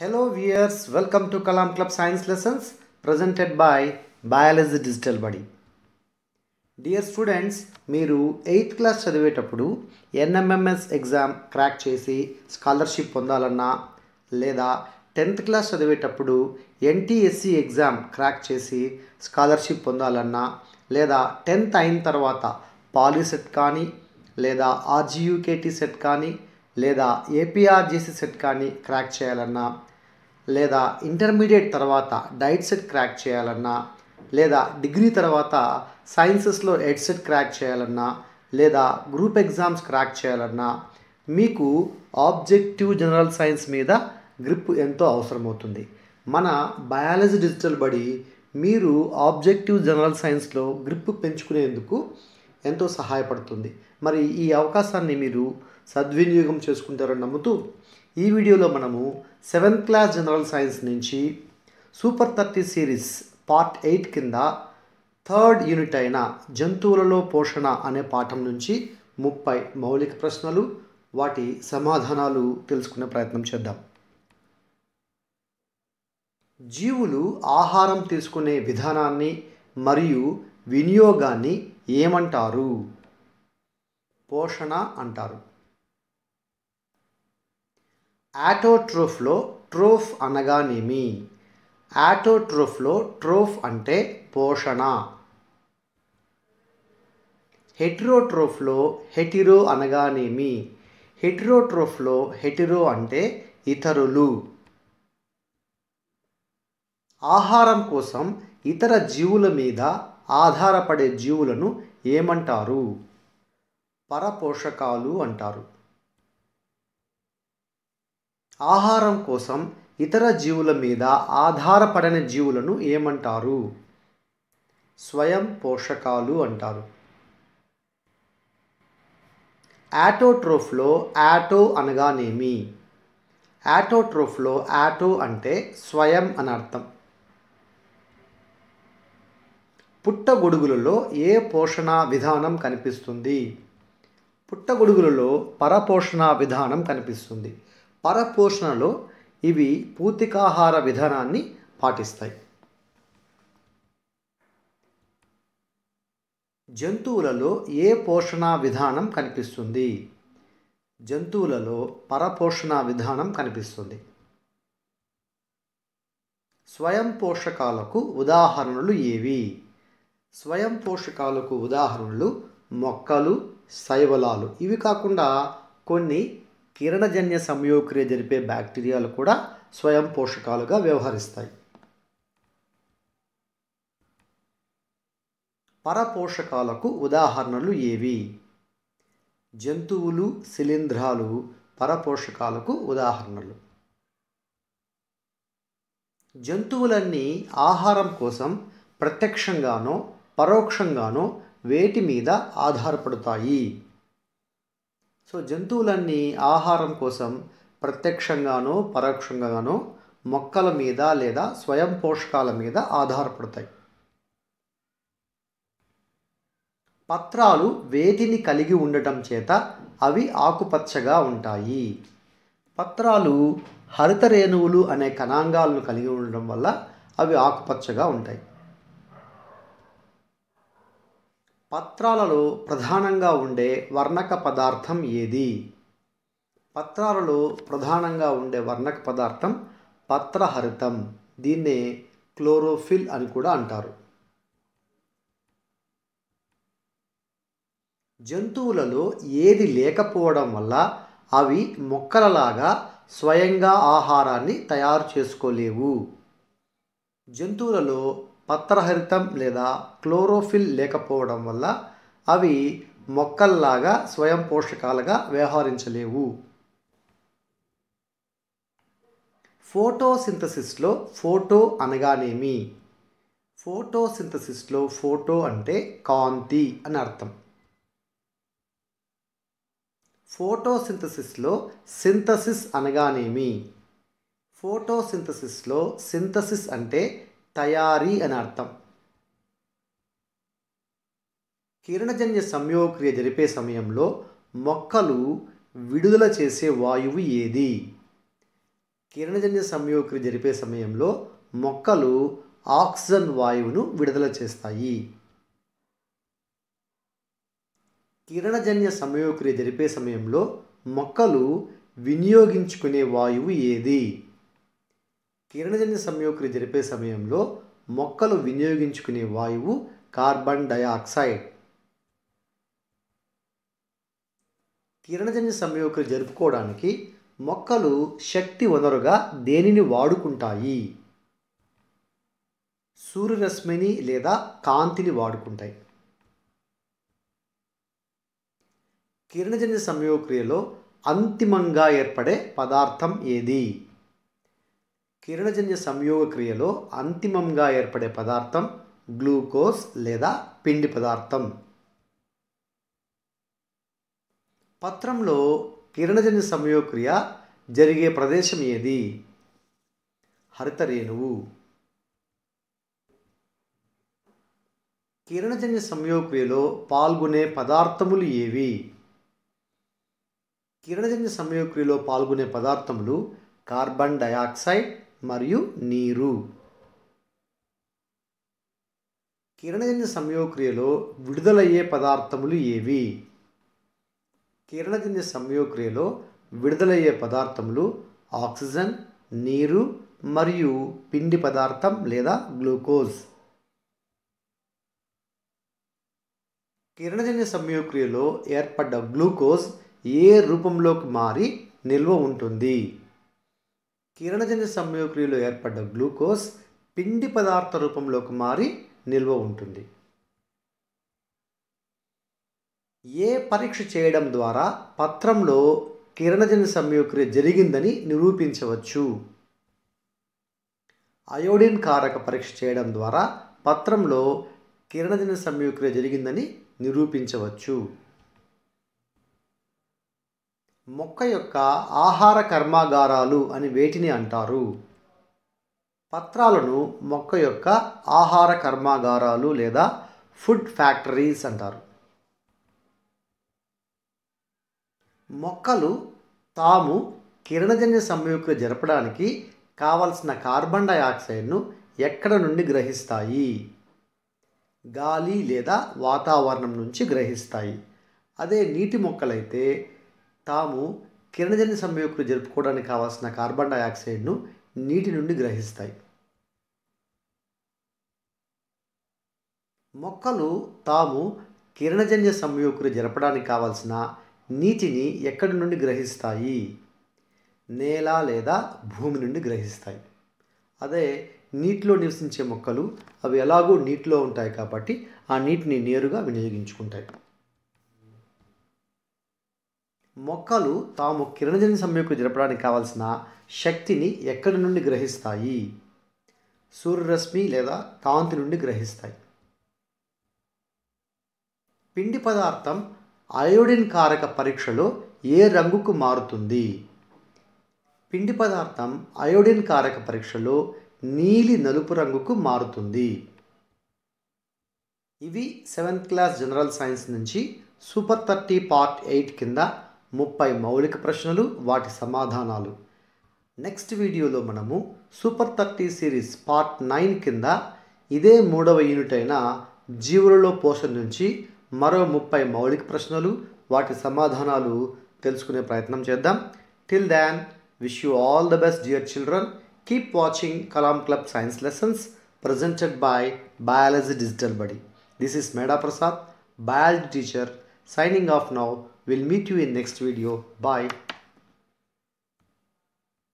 Hello viewers, welcome to Kalam club science lessons presented by biology digital Body. Dear students మీరు eighth class చదివేటప్పుడు NMMS exam crack చేసి scholarship పొందాలన్నా లేదా tenth class చదివేటప్పుడు NTSC exam crack చేసి scholarship పొందాలన్నా లేదా టెన్త్ అయిన తర్వాత పాలీ సెట్ కానీ లేదా ఆర్జీయూకేటీ సెట్ కానీ లేదా ఏపీఆర్జేసీ సెట్ కానీ క్రాక్ చేయాలన్నా లేదా ఇంటర్మీడియట్ తర్వాత డైట్ సెట్ క్రాక్ చేయాలన్నా లేదా డిగ్రీ తర్వాత సైన్సెస్లో ఎడ్ సెట్ క్రాక్ చేయాలన్నా లేదా గ్రూప్ ఎగ్జామ్స్ క్రాక్ చేయాలన్నా మీకు ఆబ్జెక్టివ్ జనరల్ సైన్స్ మీద గ్రిప్ ఎంతో అవసరమవుతుంది మన బయాలజీ డిజిటల్ బడి మీరు ఆబ్జెక్టివ్ జనరల్ సైన్స్లో గ్రిప్ పెంచుకునేందుకు ఎంతో సహాయపడుతుంది మరి ఈ అవకాశాన్ని మీరు సద్వినియోగం చేసుకుంటారని నమ్ముతూ ఈ వీడియోలో మనము సెవెంత్ క్లాస్ జనరల్ సైన్స్ నుంచి super thirty series part eight కింద థర్డ్ యూనిట్ అయిన జంతువులలో పోషణ అనే పాఠం నుంచి ముప్పై మౌలిక ప్రశ్నలు వాటి సమాధానాలు తెలుసుకునే ప్రయత్నం చేద్దాం జీవులు ఆహారం తీసుకునే విధానాన్ని మరియు వినియోగాన్ని ఏమంటారు పోషణ అంటారు ఆటోట్రోఫ్లో ట్రోఫ్ అనగానేమి ఆటోట్రోఫ్లో ట్రోఫ్ అంటే పోషణ హెటిరోట్రోఫ్లో హెటిరో అనగానేమి హెట్రోట్రోఫ్లో హెటిరో అంటే ఇతరులు ఆహారం కోసం ఇతర జీవుల మీద ఆధారపడే జీవులను ఏమంటారు పరపోషకాలు అంటారు ఆహారం కోసం ఇతర జీవుల మీద ఆధారపడిన జీవులను ఏమంటారు స్వయం పోషకాలు అంటారు యాటోట్రోఫ్లో యాటో అనగానేమి యాటోట్రోఫ్లో యాటో అంటే స్వయం అని అర్థం పుట్టగొడుగులలో ఏ పోషణ విధానం కనిపిస్తుంది పుట్టగొడుగులలో పరపోషణ విధానం కనిపిస్తుంది పరపోషణలో ఇవి పూతికాహార విధానాన్ని పాటిస్తాయి జంతువులలో ఏ పోషణ విధానం కనిపిస్తుంది జంతువులలో పరపోషణ విధానం కనిపిస్తుంది స్వయం పోషకాలకు ఉదాహరణలు ఏవి స్వయం పోషకాలకు ఉదాహరణలు మొక్కలు శైవలాలు ఇవి కాకుండా కొన్ని కిరణజన్య సంయోక్రియ జరిపే బ్యాక్టీరియాలు కూడా స్వయం పోషకాలుగా వ్యవహరిస్తాయి పరపోషకాలకు ఉదాహరణలు ఏవి జంతువులు శిలీంధ్రాలు పరపోషకాలకు ఉదాహరణలు జంతువులన్నీ ఆహారం కోసం ప్రత్యక్షంగానో పరోక్షంగానో వేటి మీద ఆధారపడతాయి సో జంతువులన్నీ ఆహారం కోసం ప్రత్యక్షంగానో పరోక్షంగానో మొక్కల మీద లేదా స్వయం పోషకాల మీద ఆధారపడతాయి పత్రాలు వేదిని కలిగి ఉండటం చేత అవి ఆకుపచ్చగా ఉంటాయి పత్రాలు హరిత రేణువులు అనే కణాంగాలను కలిగి ఉండడం వల్ల అవి ఆకుపచ్చగా ఉంటాయి పత్రాలలో ప్రధానంగా ఉండే వర్ణక పదార్థం ఏది పత్రాలలో ప్రధానంగా ఉండే వర్ణక పదార్థం పత్రహరితం దీన్నే క్లోరోఫిల్ అని కూడా అంటారు జంతువులలో ఏది లేకపోవడం వల్ల అవి మొక్కలలాగా స్వయంగా ఆహారాన్ని తయారు చేసుకోలేవు జంతువులలో పత్రహరితం లేదా క్లోరోఫిల్ లేకపోవడం వల్ల అవి మొక్కల్లాగా స్వయం పోషకాలుగా వ్యవహరించలేవు ఫోటోసింథసిస్లో ఫోటో అనగానేమి ఫోటోసింథసిస్లో ఫోటో అంటే కాంతి అని అర్థం ఫోటోసింథసిస్లో సింథసిస్ అనగానేమి ఫోటోసింథసిస్లో సింథసిస్ అంటే తయారీ అని అర్థం కిరణజన్య సంయోక్రియ జరిపే సమయంలో మొక్కలు విడుదల చేసే వాయువు ఏది కిరణజన్య సంయోగక్రియ జరిపే సమయంలో మొక్కలు ఆక్సిజన్ వాయువును విడుదల చేస్తాయి కిరణజన్య సంయోగక్రియ జరిపే సమయంలో మొక్కలు వినియోగించుకునే వాయువు ఏది కిరణజన్య సంయోక్రి జరిపే సమయంలో మొక్కలు వినియోగించుకునే వాయువు కార్బన్ డయాక్సైడ్ కిరణజన్య సంయోక్రి జరుపుకోవడానికి మొక్కలు శక్తి వనరుగా దేనిని వాడుకుంటాయి సూర్యరశ్మిని లేదా కాంతిని వాడుకుంటాయి కిరణజన్య సంయోక్రియలో అంతిమంగా ఏర్పడే పదార్థం ఏది కిరణజన్య సంయోగ క్రియలో అంతిమంగా ఏర్పడే పదార్థం గ్లూకోజ్ లేదా పిండి పదార్థం పత్రంలో కిరణజన్య సంయోగక్రియ జరిగే ప్రదేశం ఏది హరితరేణువు కిరణజన్య సంయోగక్రియలో పాల్గొనే పదార్థములు ఏవి కిరణజన్య సంయోగక్రియలో పాల్గొనే పదార్థములు కార్బన్ డయాక్సైడ్ మరియు నీరు కిరణజన్య సంయోక్రియలో విడుదలయ్యే పదార్థములు ఏవి కిరణజన్య సంయోక్రియలో విడుదలయ్యే పదార్థములు ఆక్సిజన్ నీరు మరియు పిండి పదార్థం లేదా గ్లూకోజ్ కిరణజన్య సంయోక్రియలో ఏర్పడ్డ గ్లూకోజ్ ఏ రూపంలోకి మారి నిల్వ ఉంటుంది కిరణజన్య సంయోక్రియలో ఏర్పడ్డ గ్లూకోజ్ పిండి పదార్థ రూపంలోకి మారి నిల్వ ఉంటుంది ఏ పరీక్ష చేయడం ద్వారా పత్రంలో కిరణజన్య సంయోక్రియ జరిగిందని నిరూపించవచ్చు అయోడిన్ కారక పరీక్ష చేయడం ద్వారా పత్రంలో కిరణజన్య సంయోక్రియ జరిగిందని నిరూపించవచ్చు మొక్క యొక్క ఆహార కర్మాగారాలు అని వేటిని అంటారు పత్రాలను మొక్క యొక్క ఆహార కర్మాగారాలు లేదా ఫుడ్ ఫ్యాక్టరీస్ అంటారు మొక్కలు తాము కిరణజన్య సంయుక్త జరపడానికి కావలసిన కార్బన్ డైఆక్సైడ్ను ఎక్కడ నుండి గ్రహిస్తాయి గాలి లేదా వాతావరణం నుంచి గ్రహిస్తాయి అదే నీటి మొక్కలైతే తాము కిరణజన్య సంయోక్తులు జరుపుకోవడానికి కావాల్సిన కార్బన్ డైఆక్సైడ్ను నీటి నుండి గ్రహిస్తాయి మొక్కలు తాము కిరణజన్య సంయోగులు జరపడానికి కావాల్సిన నీటిని ఎక్కడి నుండి గ్రహిస్తాయి నేల లేదా భూమి నుండి గ్రహిస్తాయి అదే నీటిలో నివసించే మొక్కలు అవి ఎలాగో నీటిలో ఉంటాయి కాబట్టి ఆ నీటిని నేరుగా వినియోగించుకుంటాయి మొక్కలు తాము కిరణజన్య సమ్యకు జరపడానికి కావలసిన శక్తిని ఎక్కడి నుండి గ్రహిస్తాయి సూర్యరశ్మి లేదా కాంతి నుండి గ్రహిస్తాయి పిండి పదార్థం అయోడిన్ కారక పరీక్షలో ఏ రంగుకు మారుతుంది పిండి పదార్థం అయోడిన్ కారక పరీక్షలో నీలి నలుపు రంగుకు మారుతుంది ఇవి సెవెంత్ క్లాస్ జనరల్ సైన్స్ నుంచి సూపర్ థర్టీ పార్ట్ ఎయిట్ కింద ముప్పై మౌలిక ప్రశ్నలు వాటి సమాధానాలు నెక్స్ట్ వీడియోలో మనము super thirty series part nine కింద ఇదే మూడవ యూనిట్ అయిన జీవులలో పోషణ నుంచి మరో ముప్పై మౌలిక ప్రశ్నలు వాటి సమాధానాలు తెలుసుకునే ప్రయత్నం చేద్దాం till then wish you all the best dear children keep watching Kalam club science lessons presented by biology digital బడి this is Meda Prasad biology teacher signing off now We'll meet you in next video. Bye.